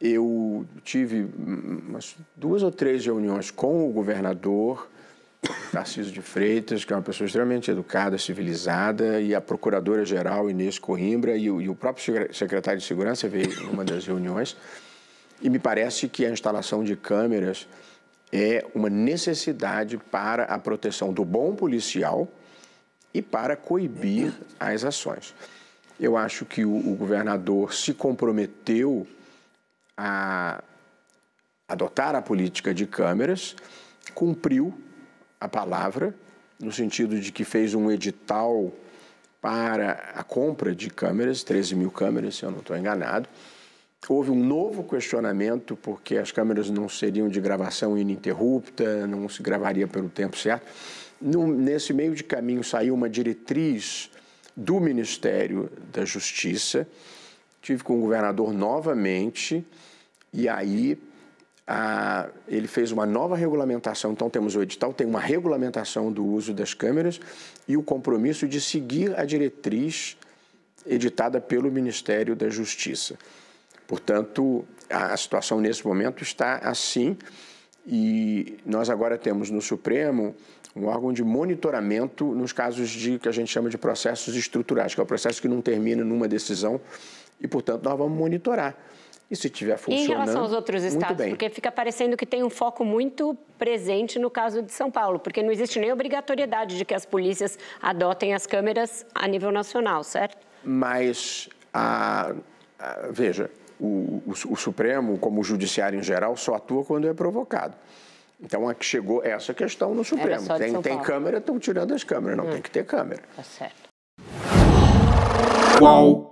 eu tive umas duas ou três reuniões com o governador, Tarcísio de Freitas, que é uma pessoa extremamente educada, civilizada, e a procuradora-geral Inês Coimbra, e o, e o próprio secretário de Segurança veio em uma das reuniões. E me parece que a instalação de câmeras é uma necessidade para a proteção do bom policial e para coibir as ações. Eu acho que o, o governador se comprometeu a adotar a política de câmeras, cumpriu a palavra, no sentido de que fez um edital para a compra de câmeras, 13 mil câmeras, se eu não estou enganado. Houve um novo questionamento, porque as câmeras não seriam de gravação ininterrupta, não se gravaria pelo tempo certo. No, nesse meio de caminho saiu uma diretriz do Ministério da Justiça tive com o governador novamente e aí a, ele fez uma nova regulamentação. Então, temos o edital, tem uma regulamentação do uso das câmeras e o compromisso de seguir a diretriz editada pelo Ministério da Justiça. Portanto, a, a situação nesse momento está assim e nós agora temos no Supremo um órgão de monitoramento nos casos de que a gente chama de processos estruturais, que é o processo que não termina numa decisão e, portanto, nós vamos monitorar. E se estiver funcionando. E em relação aos outros estados, porque fica parecendo que tem um foco muito presente no caso de São Paulo, porque não existe nem obrigatoriedade de que as polícias adotem as câmeras a nível nacional, certo? Mas, a, a, veja, o, o, o, Supremo, como o Judiciário em geral, só atua quando é provocado. Então, é que chegou essa questão no Supremo. Tem, tem câmera, estão tirando as câmeras. Não, hum. tem que ter câmera. Tá certo. Qual